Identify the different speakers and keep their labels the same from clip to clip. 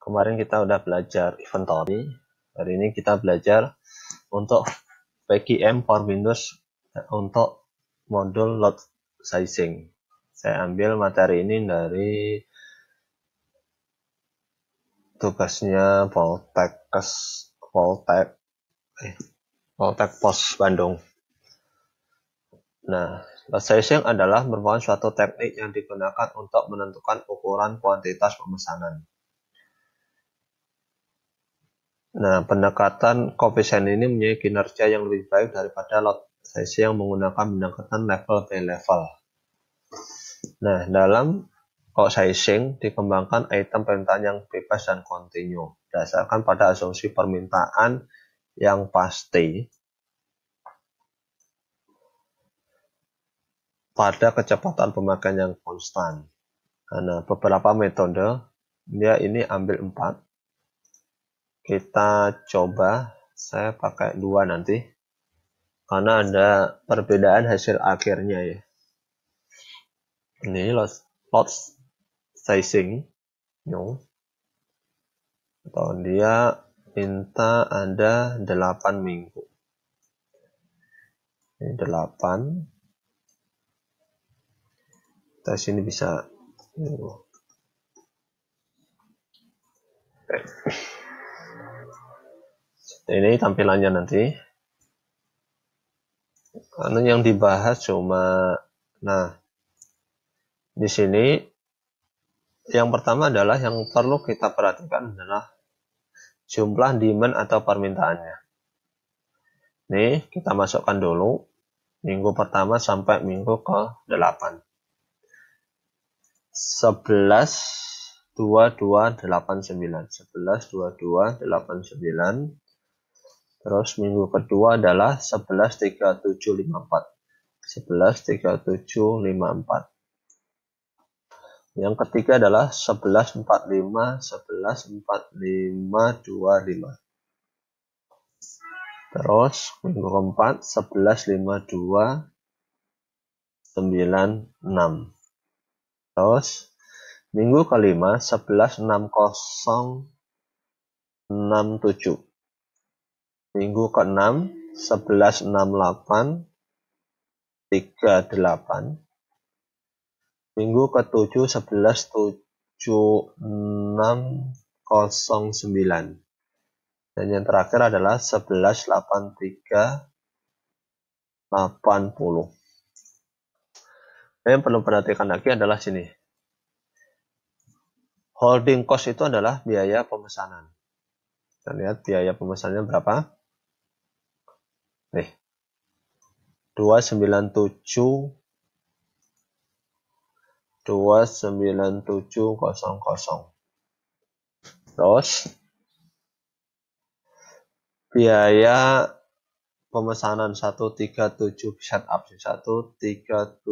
Speaker 1: Kemarin kita udah belajar inventory, hari ini kita belajar untuk PGM for Windows untuk modul load sizing. Saya ambil materi ini dari tugasnya Voltekes Voltek eh Voltek Pos Bandung. Nah, sizing adalah merupakan suatu teknik yang digunakan untuk menentukan ukuran kuantitas pemesanan. Nah, pendekatan koefisien ini punya kinerja yang lebih baik daripada lot size yang menggunakan pendekatan level by level. Nah, dalam kok sizing dikembangkan item permintaan yang bebas dan kontinu berdasarkan pada asumsi permintaan yang pasti pada kecepatan pemakaian yang konstan. Karena beberapa metode, dia ini ambil 4. Kita coba, saya pakai 2 nanti. Karena ada perbedaan hasil akhirnya ya. Ini lot, loss sizing. No. Atau dia minta ada 8 minggu. Ini 8 kita sini bisa ini tampilannya nanti karena yang dibahas cuma nah di sini yang pertama adalah yang perlu kita perhatikan adalah jumlah demand atau permintaannya nih kita masukkan dulu minggu pertama sampai minggu ke 8 11 22 89 11 22 89 terus minggu kedua adalah 11 3754 11 3754 yang ketiga adalah 1145 45 terus minggu keempat 11 96 Terus minggu kelima 11.60.67 Minggu ke-6 11.68.38 Minggu ke-7 11.76.09 dan yang terakhir adalah 11.83.80 yang perlu perhatikan lagi adalah sini. Holding cost itu adalah biaya pemesanan. Kita lihat biaya pemesanannya berapa. Nih. 297 29700. Terus biaya pemesanan 137 setup 137500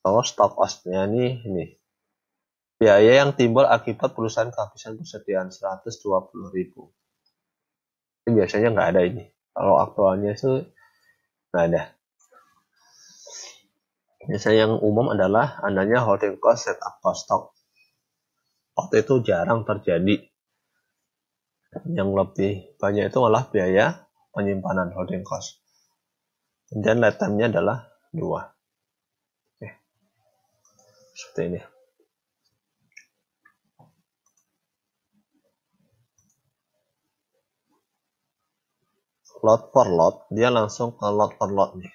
Speaker 1: kalau oh, stop lossnya nih ini biaya yang timbul akibat perusahaan kehabisan persediaan 120.000 ini biasanya nggak ada ini kalau aktualnya itu nggak ada biasanya yang umum adalah adanya holding cost setup cost stock waktu itu jarang terjadi yang lebih banyak itu adalah biaya penyimpanan holding cost. Kemudian lifetime nya adalah dua. Oke. Seperti ini. Lot per lot, dia langsung ke lot per lot nih.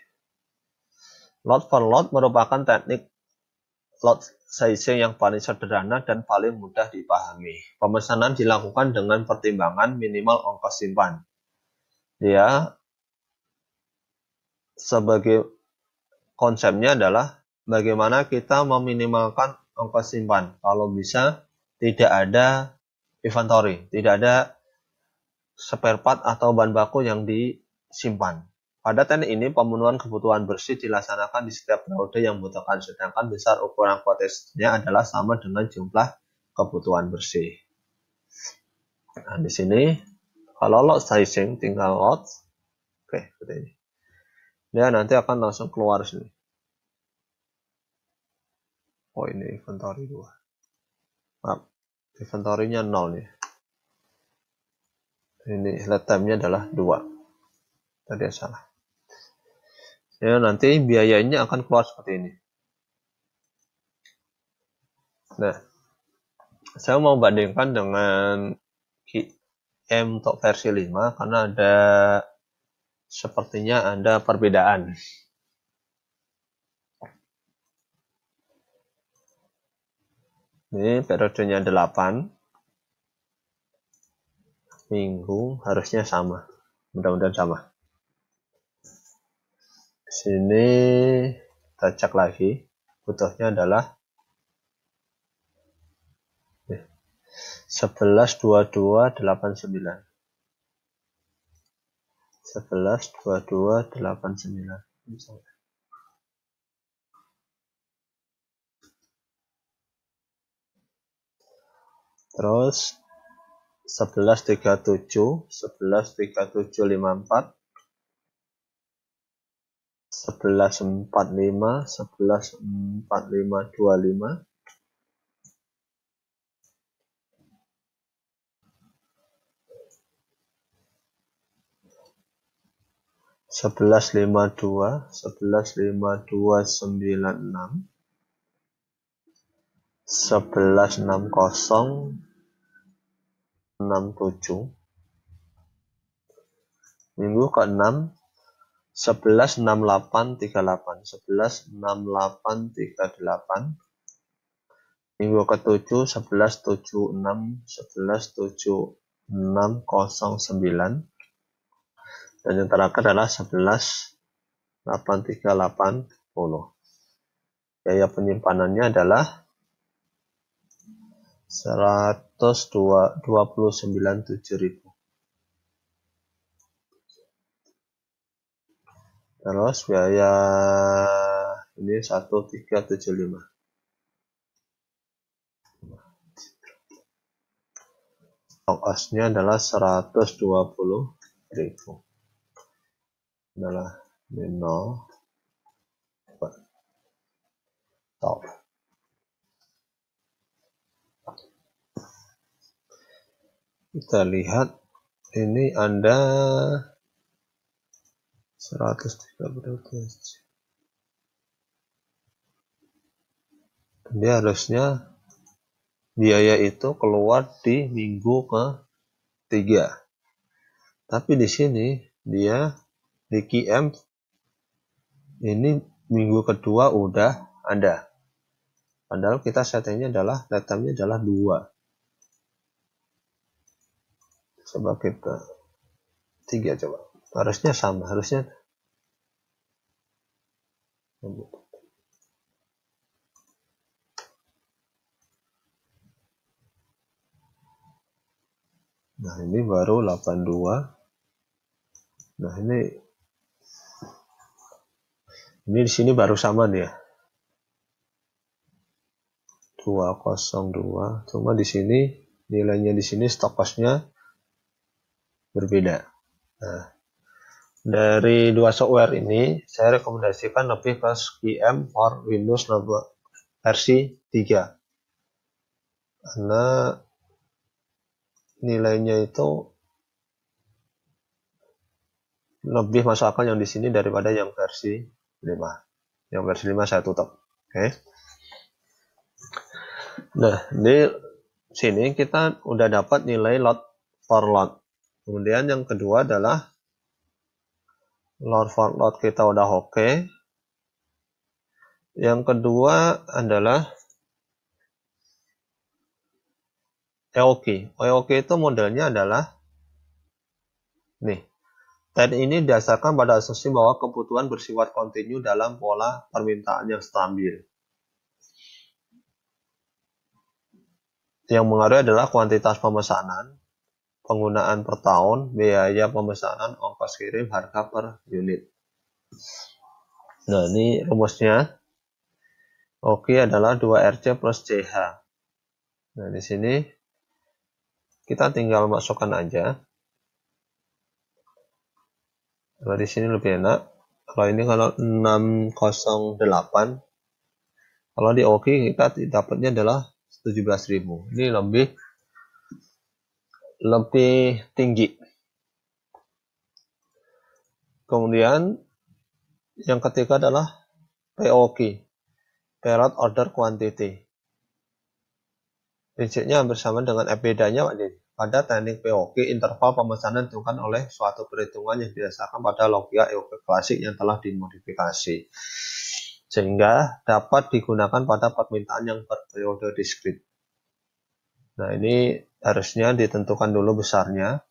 Speaker 1: Lot per lot merupakan teknik lot sizing yang paling sederhana dan paling mudah dipahami. Pemesanan dilakukan dengan pertimbangan minimal ongkos simpan. Ya, sebagai konsepnya adalah bagaimana kita meminimalkan ongkos simpan. Kalau bisa tidak ada inventory, tidak ada spare part atau bahan baku yang disimpan. Pada teknik ini, pemenuhan kebutuhan bersih dilaksanakan di setiap periode yang membutuhkan, sedangkan besar ukuran potensinya adalah sama dengan jumlah kebutuhan bersih. Nah, di sini, kalau lot sizing tinggal lot, oke, seperti ini. Dia ya, nanti akan langsung keluar sini. Oh, ini inventory 2. Maaf, inventory-nya 0 nih. Ini lead time-nya adalah 2 tadi yang salah ya nanti biayanya akan keluar seperti ini nah saya mau bandingkan dengan QM untuk versi 5 karena ada sepertinya ada perbedaan ini periodenya 8 minggu harusnya sama mudah-mudahan sama sini kita cek lagi butuhnya adalah 11 22 89 11 22 89 terus 11 113754 11 37 54 sebelas empat lima sebelas empat lima dua lima sebelas lima dua sebelas lima dua sembilan enam sebelas enam kosong enam tujuh minggu ke enam 116838, 116838, 11 minggu ke-7 11 09 dan yang terakhir adalah 11 10 biaya penyimpanannya adalah 12297. terus biaya ini 1375 ongkosnya adalah 120 ribu adalah ini 0 top kita lihat ini Anda 113 dia harusnya biaya itu keluar di minggu ke 3 tapi di sini dia di QM ini minggu kedua udah ada padahal kita settingnya adalah datanya adalah dua. coba kita tiga coba harusnya sama harusnya nah ini baru 82 nah ini ini di sini baru sama nih ya 202 cuma di sini nilainya di sini stokasnya berbeda nah dari dua software ini, saya rekomendasikan lebih ke QM for Windows versi 3. Karena nilainya itu lebih masuk akal yang di sini daripada yang versi 5. Yang versi 5 saya tutup. Oke. Okay. Nah, di sini kita udah dapat nilai lot for lot. Kemudian yang kedua adalah load load kita udah oke okay. yang kedua adalah EOK EOK itu modelnya adalah nih dan ini dasarkan pada asumsi bahwa kebutuhan bersifat kontinu dalam pola permintaan yang stabil. Yang mengaruhi adalah kuantitas pemesanan, penggunaan per tahun, biaya pemesanan, ongkos kirim, harga per unit. Nah, ini rumusnya. oke adalah 2RC plus CH. Nah, di sini kita tinggal masukkan aja. Kalau di sini lebih enak. Kalau ini kalau 608. Kalau di oke kita dapatnya adalah 17.000. Ini lebih lebih tinggi. Kemudian yang ketiga adalah POQ, Period Order Quantity. Prinsipnya hampir sama dengan EBITDA-nya Pak Pada teknik POQ, interval pemesanan ditentukan oleh suatu perhitungan yang didasarkan pada logika EOQ klasik yang telah dimodifikasi. Sehingga dapat digunakan pada permintaan yang berperiode diskrit. Nah, ini harusnya ditentukan dulu besarnya.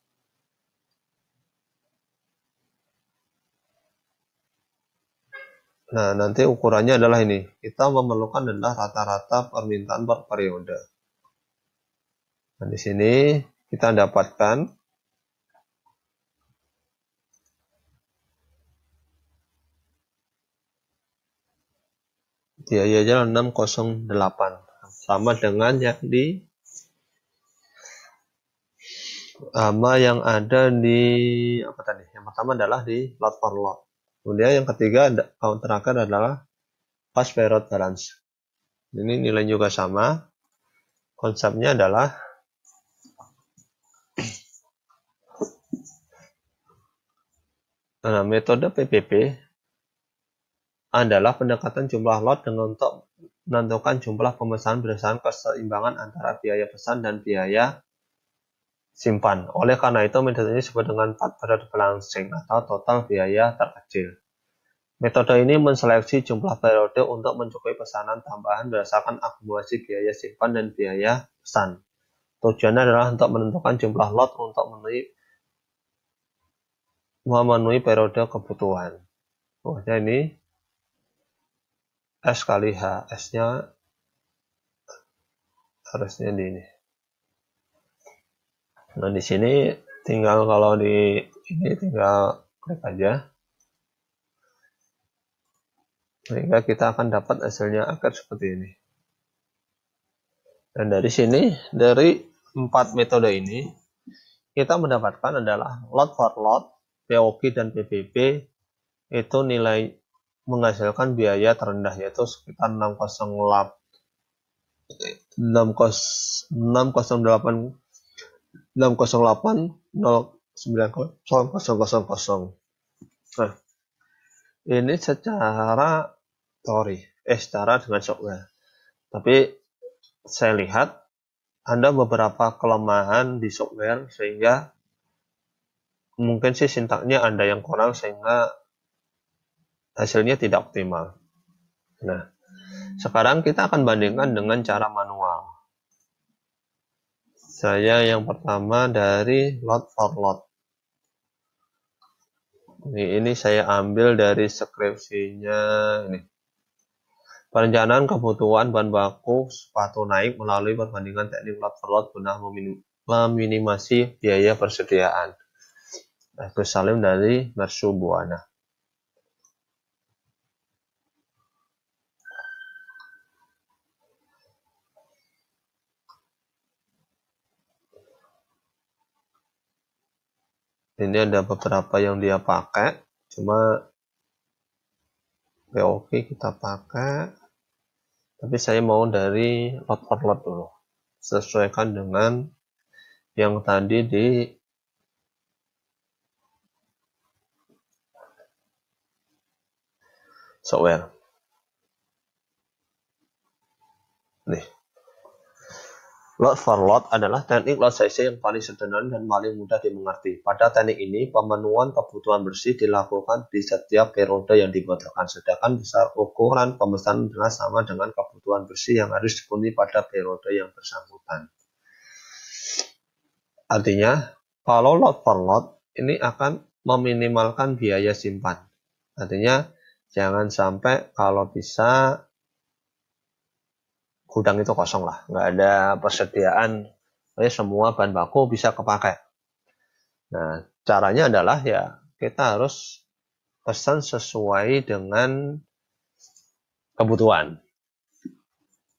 Speaker 1: Nah, nanti ukurannya adalah ini. Kita memerlukan adalah rata-rata permintaan per periode. Nah, di sini kita dapatkan biaya jalan 608 sama dengan yang di sama yang ada di apa tadi? Yang pertama adalah di lot for lot. Kemudian yang ketiga counter terakhir adalah cash payload balance. Ini nilai juga sama. Konsepnya adalah nah, metode PPP adalah pendekatan jumlah lot dengan untuk menentukan jumlah pemesanan berdasarkan keseimbangan antara biaya pesan dan biaya simpan. Oleh karena itu, metode ini disebut dengan factor balancing atau total biaya terkecil. Metode ini menseleksi jumlah periode untuk mencukupi pesanan tambahan berdasarkan akumulasi biaya simpan dan biaya pesan. Tujuannya adalah untuk menentukan jumlah lot untuk memenuhi, memenuhi periode kebutuhan. Pokoknya ini S kali H. S-nya harusnya di ini. Nah di sini tinggal kalau di ini tinggal klik aja. Sehingga kita akan dapat hasilnya akar seperti ini. Dan dari sini, dari empat metode ini, kita mendapatkan adalah lot for lot, POQ dan PPP, itu nilai menghasilkan biaya terendah yaitu sekitar 608 608 608 09 Nah, ini secara teori, eh secara dengan software. Tapi saya lihat ada beberapa kelemahan di software sehingga mungkin sih sintaknya ada yang kurang sehingga hasilnya tidak optimal. Nah, sekarang kita akan bandingkan dengan cara manual. Saya yang pertama dari lot for lot. Ini, ini saya ambil dari skripsinya ini. Perencanaan kebutuhan bahan baku sepatu naik melalui perbandingan teknik lot for lot guna meminimasi biaya persediaan. Agus Salim dari Mersu Buana. ini ada beberapa yang dia pakai cuma okay, kita pakai tapi saya mau dari lot per lot dulu sesuaikan dengan yang tadi di software nih Lot for lot adalah teknik lot size yang paling sederhana dan paling mudah dimengerti. Pada teknik ini, pemenuhan kebutuhan bersih dilakukan di setiap periode yang dibutuhkan, sedangkan besar ukuran pemesanan adalah sama dengan kebutuhan bersih yang harus dipenuhi pada periode yang bersangkutan. Artinya, kalau lot for lot, ini akan meminimalkan biaya simpan. Artinya, jangan sampai kalau bisa gudang itu kosong lah, nggak ada persediaan, ya semua bahan baku bisa kepakai. Nah, caranya adalah ya kita harus pesan sesuai dengan kebutuhan.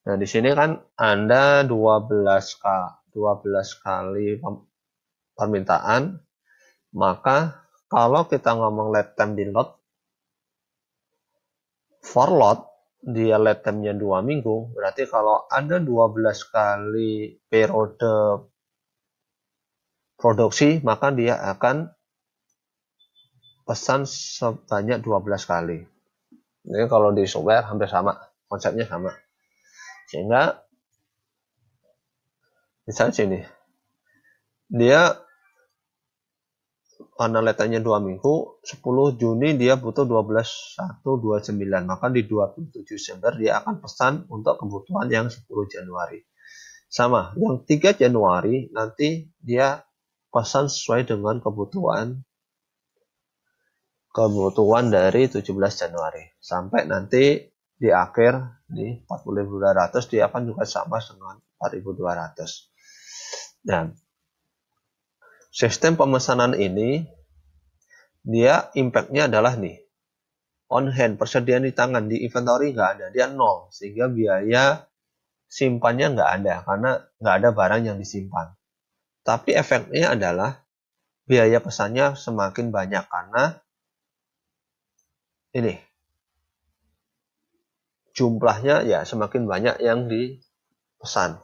Speaker 1: Nah, di sini kan Anda 12 kali 12 kali permintaan, maka kalau kita ngomong time di lot for lot dia lead time-nya 2 minggu, berarti kalau Anda 12 kali periode produksi, maka dia akan pesan sebanyak 12 kali. Ini kalau di software hampir sama, konsepnya sama. Sehingga misalnya sini, dia karena letaknya dua minggu 10 Juni dia butuh 12129 maka di 27 Desember dia akan pesan untuk kebutuhan yang 10 Januari sama yang 3 Januari nanti dia pesan sesuai dengan kebutuhan kebutuhan dari 17 Januari sampai nanti di akhir di 4200 dia akan juga sama dengan 4200 nah sistem pemesanan ini dia impactnya adalah nih on hand persediaan di tangan di inventory nggak ada dia nol sehingga biaya simpannya nggak ada karena nggak ada barang yang disimpan tapi efeknya adalah biaya pesannya semakin banyak karena ini jumlahnya ya semakin banyak yang dipesan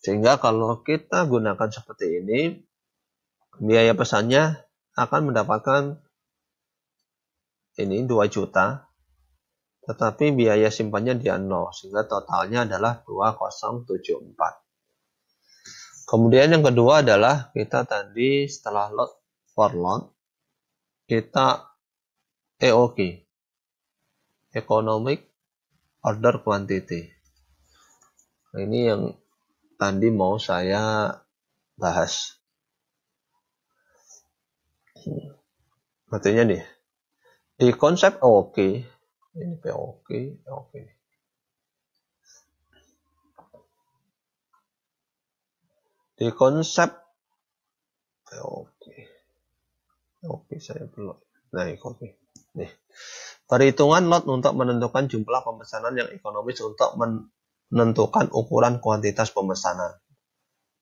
Speaker 1: sehingga kalau kita gunakan seperti ini biaya pesannya akan mendapatkan ini 2 juta tetapi biaya simpannya dia 0 sehingga totalnya adalah 2074 kemudian yang kedua adalah kita tadi setelah lot for lot kita eok economic order quantity ini yang tadi mau saya bahas matinya hmm. nih di konsep oke okay. ini oke oke okay. di konsep oke okay. oke saya belum nah oke nih perhitungan lot untuk menentukan jumlah pemesanan yang ekonomis untuk menentukan ukuran kuantitas pemesanan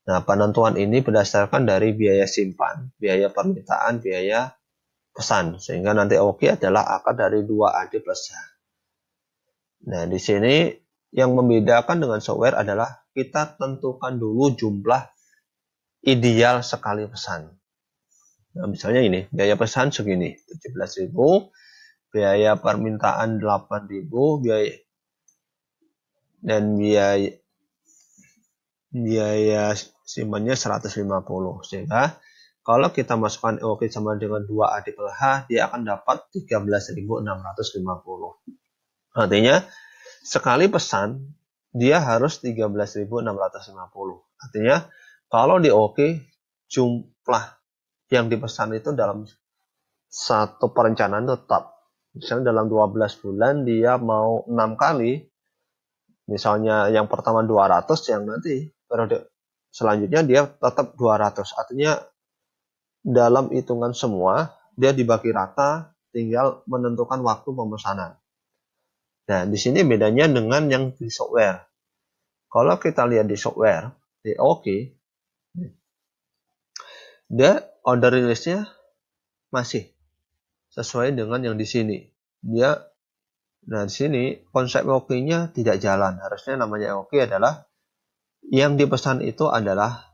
Speaker 1: Nah, penentuan ini berdasarkan dari biaya simpan, biaya permintaan, biaya pesan. Sehingga nanti OK adalah akar dari 2AD plus H. Nah, di sini yang membedakan dengan software adalah kita tentukan dulu jumlah ideal sekali pesan. Nah, misalnya ini, biaya pesan segini, 17.000, biaya permintaan 8.000, biaya dan biaya biaya simpannya 150 sehingga ya kan? kalau kita masukkan OK sama dengan 2A di H, dia akan dapat 13.650. Artinya, sekali pesan, dia harus 13.650. Artinya, kalau di OK jumlah yang dipesan itu dalam satu perencanaan tetap. Misalnya dalam 12 bulan dia mau 6 kali, misalnya yang pertama 200, yang nanti periode selanjutnya dia tetap 200 artinya dalam hitungan semua dia dibagi rata tinggal menentukan waktu pemesanan nah di sini bedanya dengan yang di software kalau kita lihat di software di OK dia order release-nya masih sesuai dengan yang di sini dia nah di sini konsep OK-nya tidak jalan harusnya namanya OK adalah yang dipesan itu adalah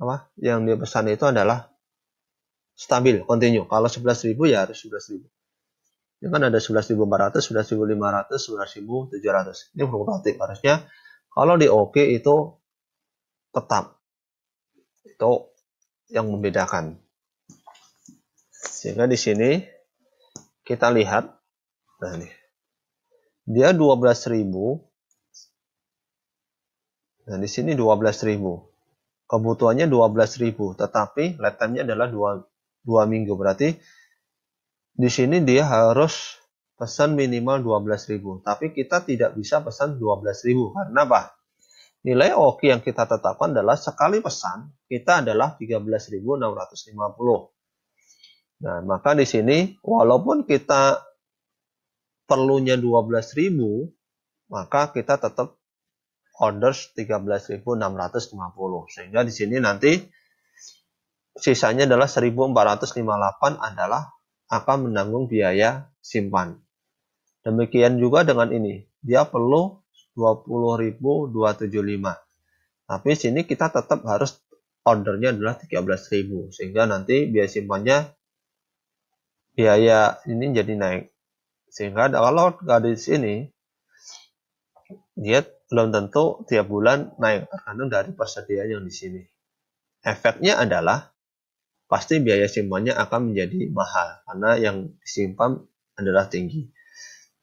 Speaker 1: apa? Yang dipesan itu adalah stabil, continue. Kalau 11.000 ya harus 11.000. Ini ya kan ada 11.400, 11.500, 11.700. Ini fluktuatif harusnya. Kalau di OK itu tetap. Itu yang membedakan. Sehingga di sini kita lihat nah ini. Dia 12.000 Nah, di sini 12.000. Kebutuhannya 12.000, tetapi lifetime-nya adalah 2, 2 minggu. Berarti di sini dia harus pesan minimal 12.000. Tapi kita tidak bisa pesan 12.000. Karena apa? Nilai O.K yang kita tetapkan adalah sekali pesan kita adalah 13.650. Nah, maka di sini walaupun kita perlunya 12.000, maka kita tetap orders 13.650 sehingga di sini nanti sisanya adalah 1458 adalah akan menanggung biaya simpan demikian juga dengan ini dia perlu 20.275 tapi sini kita tetap harus ordernya adalah 13.000 sehingga nanti biaya simpannya biaya ini jadi naik sehingga kalau di sini dia belum tentu tiap bulan naik tergantung dari persediaan yang di sini. Efeknya adalah pasti biaya simpannya akan menjadi mahal karena yang disimpan adalah tinggi.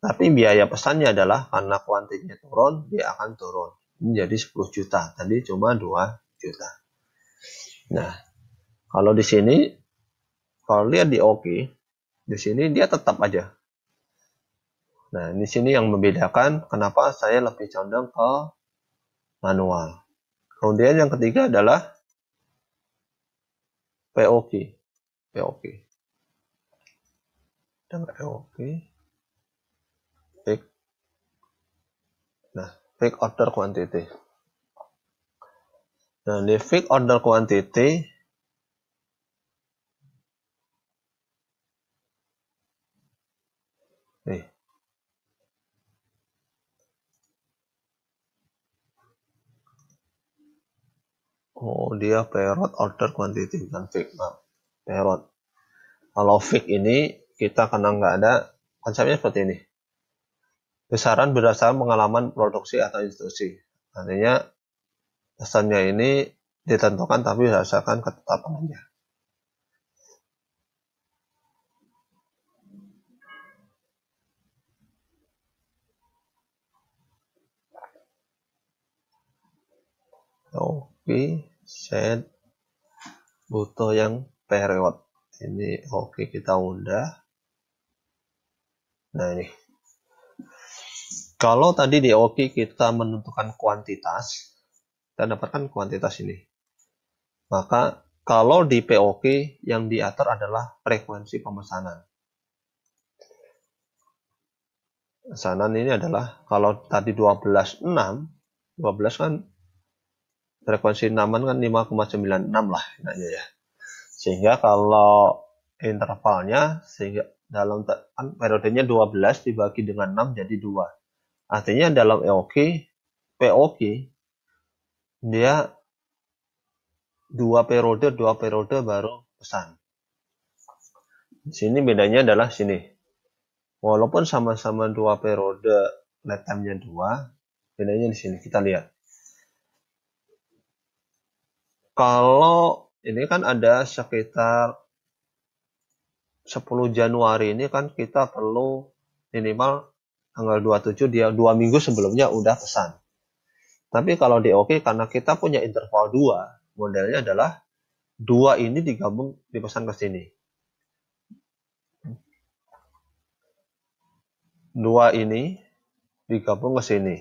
Speaker 1: Tapi biaya pesannya adalah karena kuantitinya turun, dia akan turun. Menjadi 10 juta, tadi cuma 2 juta. Nah, kalau di sini, kalau lihat di OK, di sini dia tetap aja Nah, di sini yang membedakan kenapa saya lebih condong ke manual. Kemudian yang ketiga adalah POK. POK. Dan POK. Pick. Nah, pick order quantity. Nah, di pick order quantity Oh, dia perot order quantity dan fake, nah, perot Kalau fake ini kita kena nggak ada konsepnya seperti ini. Besaran berdasarkan pengalaman produksi atau institusi. Artinya pesannya ini ditentukan tapi berdasarkan ketetapannya. Oh tapi saya butuh yang period ini oke okay, kita undah nah ini kalau tadi di oke okay kita menentukan kuantitas kita dapatkan kuantitas ini maka kalau di POK yang diatur adalah frekuensi pemesanan pemesanan ini adalah kalau tadi 12.6, 12 kan frekuensi 6 kan 5,96 lah enaknya ya sehingga kalau intervalnya sehingga dalam periodenya 12 dibagi dengan 6 jadi 2 artinya dalam EOK POK dia dua periode dua periode baru pesan sini bedanya adalah sini walaupun sama-sama dua periode letamnya dua bedanya di sini kita lihat kalau ini kan ada sekitar 10 Januari ini kan kita perlu minimal tanggal 27 dia dua minggu sebelumnya udah pesan. Tapi kalau di OK karena kita punya interval 2, modelnya adalah dua ini digabung dipesan ke sini. Dua ini digabung ke sini.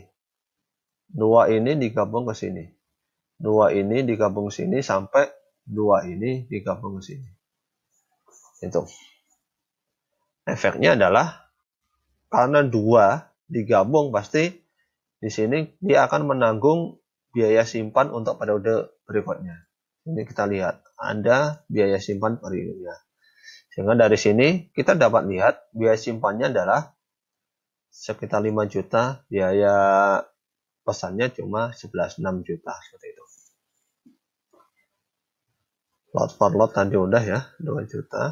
Speaker 1: Dua ini digabung ke sini dua ini digabung sini sampai dua ini digabung sini itu efeknya adalah karena dua digabung pasti di sini dia akan menanggung biaya simpan untuk periode berikutnya ini kita lihat ada biaya simpan periodenya sehingga dari sini kita dapat lihat biaya simpannya adalah sekitar 5 juta, biaya pesannya cuma 11,6 juta seperti itu lot for lot tadi udah ya 2 juta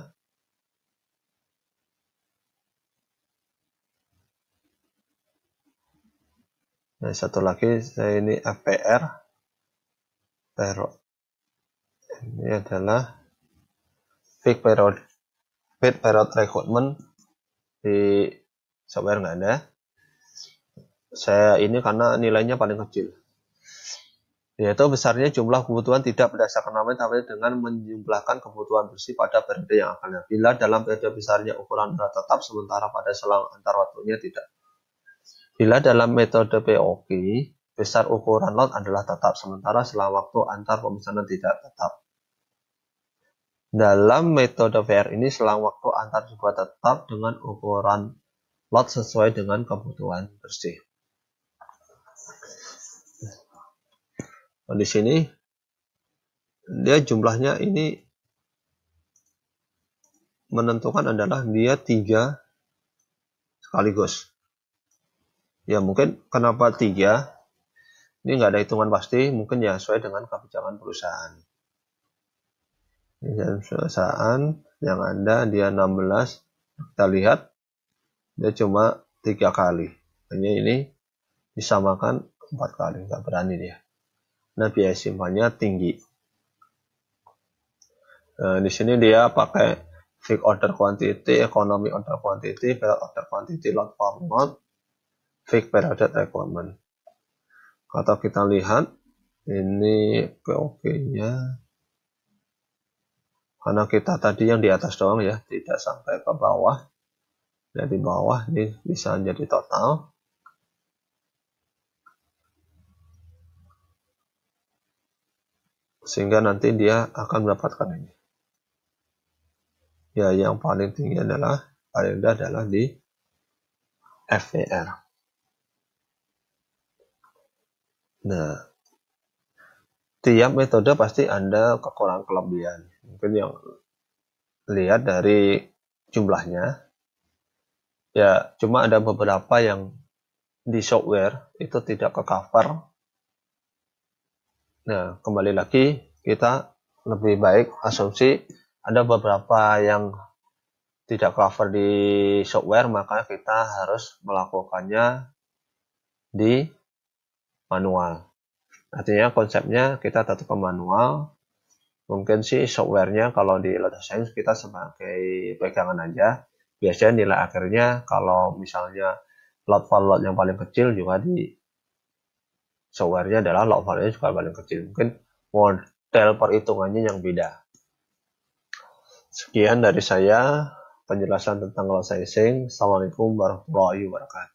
Speaker 1: Nah, satu lagi saya ini APR Perot. Ini adalah fake period fake period recruitment di software nggak ada. Saya ini karena nilainya paling kecil yaitu besarnya jumlah kebutuhan tidak berdasarkan namanya tapi dengan menjumlahkan kebutuhan bersih pada periode yang akan datang. Bila dalam periode besarnya ukuran berat tetap sementara pada selang antar waktunya tidak. Bila dalam metode POK, besar ukuran lot adalah tetap sementara selang waktu antar pemesanan tidak tetap. Dalam metode VR ini selang waktu antar juga tetap dengan ukuran lot sesuai dengan kebutuhan bersih. Nah, di sini dia jumlahnya ini menentukan adalah dia tiga sekaligus. Ya mungkin kenapa tiga? Ini nggak ada hitungan pasti, mungkin ya sesuai dengan kebijakan perusahaan. Ini perusahaan yang ada dia 16, kita lihat dia cuma tiga kali. Hanya ini disamakan empat kali, nggak berani dia. Nah biaya simpannya tinggi. Nah, di sini dia pakai fix order quantity, economy order quantity, period order quantity, lot format, fix period requirement. Kalau kita lihat, ini pop nya Karena kita tadi yang di atas doang ya, tidak sampai ke bawah. Jadi nah, bawah ini bisa jadi total. sehingga nanti dia akan mendapatkan ini. Ya, yang paling tinggi adalah paling rendah adalah di FVR. Nah, tiap metode pasti anda kekurangan kelebihan. Mungkin yang lihat dari jumlahnya, ya cuma ada beberapa yang di software itu tidak ke cover Nah, kembali lagi kita lebih baik asumsi ada beberapa yang tidak cover di software, maka kita harus melakukannya di manual. Artinya konsepnya kita tetap ke manual. Mungkin sih softwarenya kalau di Lotus Science kita sebagai pegangan aja. Biasanya nilai akhirnya kalau misalnya lot for lot yang paling kecil juga di software-nya adalah log file-nya juga paling kecil mungkin model perhitungannya yang beda sekian dari saya penjelasan tentang log sizing assalamualaikum warahmatullahi wabarakatuh